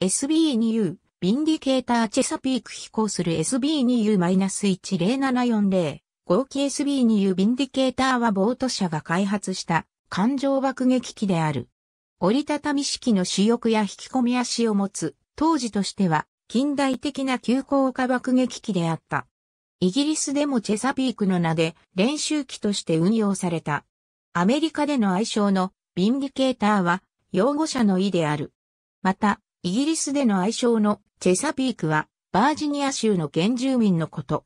SB2U、ビンディケーターチェサピーク飛行する SB2U-10740。合機 SB2U ビンディケーターはボート社が開発した艦上爆撃機である。折りたたみ式の主翼や引き込み足を持つ、当時としては近代的な急降下爆撃機であった。イギリスでもチェサピークの名で練習機として運用された。アメリカでの愛称のビンディケーターは擁護者の意である。また、イギリスでの愛称のチェサピークは、バージニア州の原住民のこと。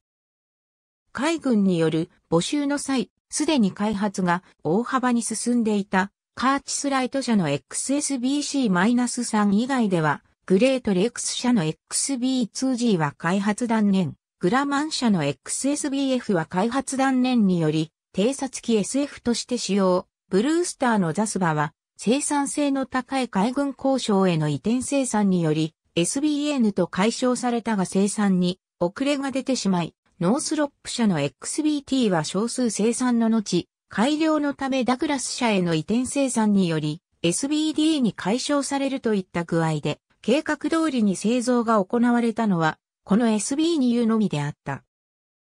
海軍による募集の際、すでに開発が大幅に進んでいた、カーチスライト社の XSBC-3 以外では、グレートレックス社の XB2G は開発断念、グラマン社の XSBF は開発断念により、偵察機 SF として使用、ブルースターのザスバは生産性の高い海軍交渉への移転生産により、SBN と解消されたが生産に遅れが出てしまい、ノースロップ社の XBT は少数生産の後、改良のためダグラス社への移転生産により、SBD に解消されるといった具合で、計画通りに製造が行われたのは、この s b に言うのみであった。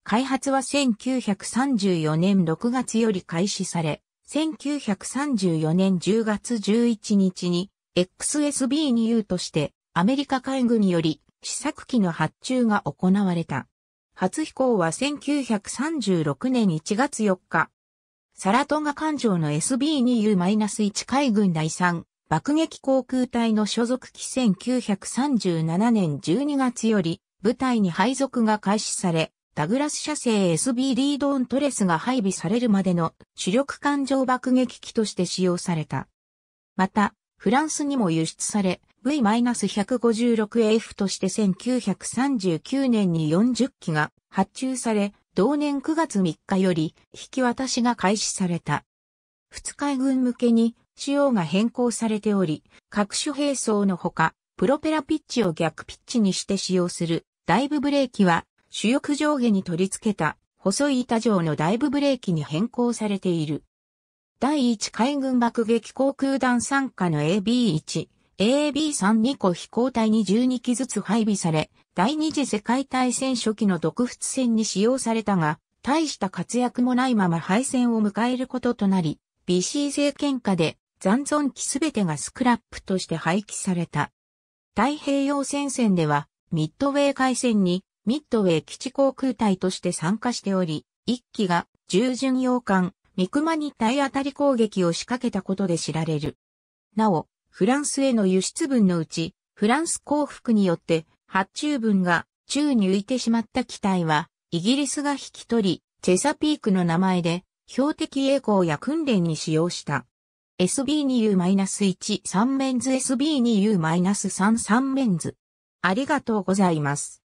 開発は1934年6月より開始され、1934年10月11日に XSB2U としてアメリカ海軍により試作機の発注が行われた。初飛行は1936年1月4日。サラトガ艦上の SB2U-1 海軍第3爆撃航空隊の所属機1937年12月より部隊に配属が開始され、ダグラス社製 SBD ドーントレスが配備されるまでの主力艦上爆撃機として使用された。また、フランスにも輸出され、V-156AF として1939年に40機が発注され、同年9月3日より引き渡しが開始された。二海軍向けに仕様が変更されており、各種兵装のほか、プロペラピッチを逆ピッチにして使用するダイブブレーキは主翼上下に取り付けた細い板状のダイブブレーキに変更されている。第1海軍爆撃航空団参加の AB1、AB32 個飛行隊に12機ずつ配備され、第二次世界大戦初期の独仏戦に使用されたが、大した活躍もないまま敗戦を迎えることとなり、BC 政権下で残存機すべてがスクラップとして廃棄された。太平洋戦線では、ミッドウェー海戦にミッドウェイ基地航空隊として参加しており、一機が従巡洋艦、三熊に体当たり攻撃を仕掛けたことで知られる。なお、フランスへの輸出分のうち、フランス降伏によって発注分が宙に浮いてしまった機体は、イギリスが引き取り、チェサピークの名前で、標的栄光や訓練に使用した。SB2U-1 3メンズ SB2U-3 3メンズ。ありがとうございます。